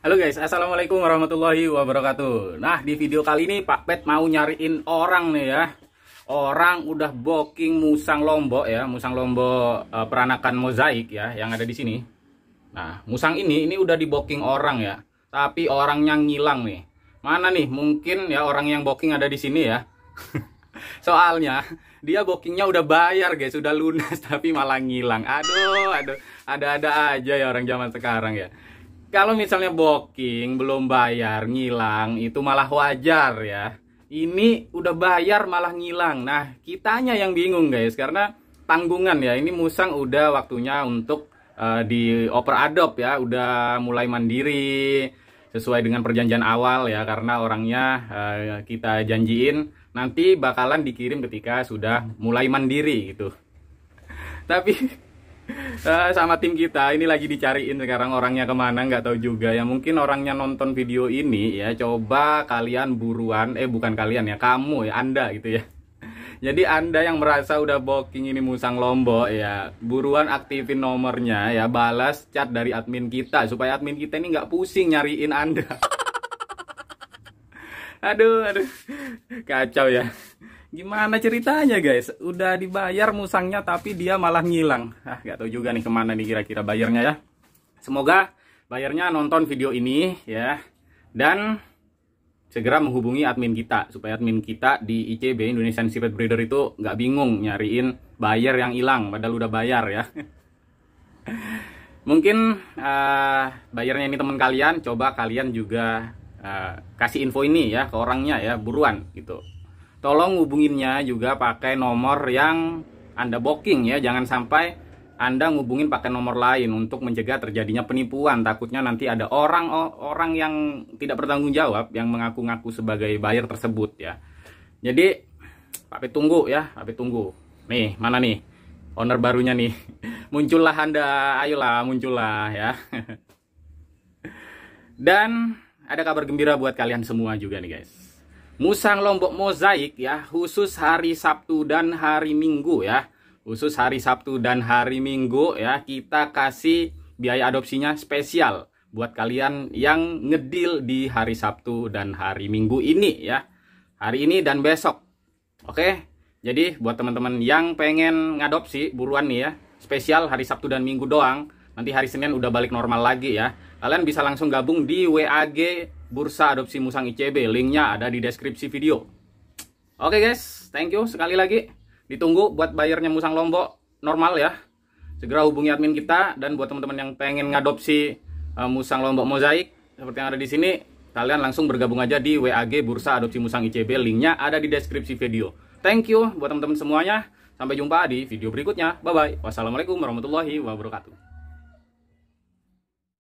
Halo guys, Assalamualaikum warahmatullahi wabarakatuh Nah di video kali ini Pak Pet mau nyariin orang nih ya Orang udah booking musang lombok ya Musang lombok uh, peranakan mozaik ya yang ada di sini Nah musang ini, ini udah di booking orang ya Tapi orangnya ngilang nih Mana nih mungkin ya orang yang booking ada di sini ya Soalnya dia bookingnya udah bayar guys, sudah lunas tapi malah ngilang Aduh, aduh, ada-ada aja ya orang zaman sekarang ya kalau misalnya booking belum bayar, ngilang, itu malah wajar ya. Ini udah bayar malah ngilang. Nah, kitanya yang bingung guys karena tanggungan ya. Ini Musang udah waktunya untuk uh, di oper adopt ya, udah mulai mandiri sesuai dengan perjanjian awal ya karena orangnya uh, kita janjiin nanti bakalan dikirim ketika sudah mulai mandiri gitu. Tapi Eh, sama tim kita ini lagi dicariin sekarang orangnya kemana nggak tahu juga ya mungkin orangnya nonton video ini ya coba kalian buruan eh bukan kalian ya kamu ya anda gitu ya jadi anda yang merasa udah booking ini musang lombok ya buruan aktifin nomornya ya balas chat dari admin kita supaya admin kita ini nggak pusing nyariin anda aduh aduh kacau ya gimana ceritanya guys udah dibayar musangnya tapi dia malah ngilang ah gak tahu juga nih kemana nih kira-kira bayarnya ya semoga bayarnya nonton video ini ya dan segera menghubungi admin kita supaya admin kita di ICB Indonesian Seabed Breeder itu nggak bingung nyariin bayar yang hilang padahal udah bayar ya mungkin uh, bayarnya ini teman kalian coba kalian juga Eh, kasih info ini ya ke orangnya ya buruan gitu tolong hubunginnya juga pakai nomor yang anda booking ya jangan sampai anda ngubungin pakai nomor lain untuk mencegah terjadinya penipuan takutnya nanti ada orang orang yang tidak bertanggung jawab yang mengaku-ngaku sebagai buyer tersebut ya jadi tapi tunggu ya tapi tunggu nih mana nih owner barunya nih muncullah anda ayolah muncullah ya dan ada kabar gembira buat kalian semua juga nih guys. Musang Lombok Mozaik ya, khusus hari Sabtu dan hari Minggu ya. Khusus hari Sabtu dan hari Minggu ya, kita kasih biaya adopsinya spesial buat kalian yang ngedil di hari Sabtu dan hari Minggu ini ya. Hari ini dan besok. Oke. Jadi buat teman-teman yang pengen ngadopsi buruan nih ya. Spesial hari Sabtu dan Minggu doang. Nanti hari Senin udah balik normal lagi ya kalian bisa langsung gabung di WAG Bursa Adopsi Musang ICB. Linknya ada di deskripsi video. Oke guys, thank you sekali lagi. Ditunggu buat bayarnya musang lombok normal ya. Segera hubungi admin kita dan buat teman-teman yang pengen ngadopsi eh, musang lombok mozaik seperti yang ada di sini, kalian langsung bergabung aja di WAG Bursa Adopsi Musang ICB. Linknya ada di deskripsi video. Thank you buat teman-teman semuanya. Sampai jumpa di video berikutnya. Bye-bye. Wassalamualaikum warahmatullahi wabarakatuh.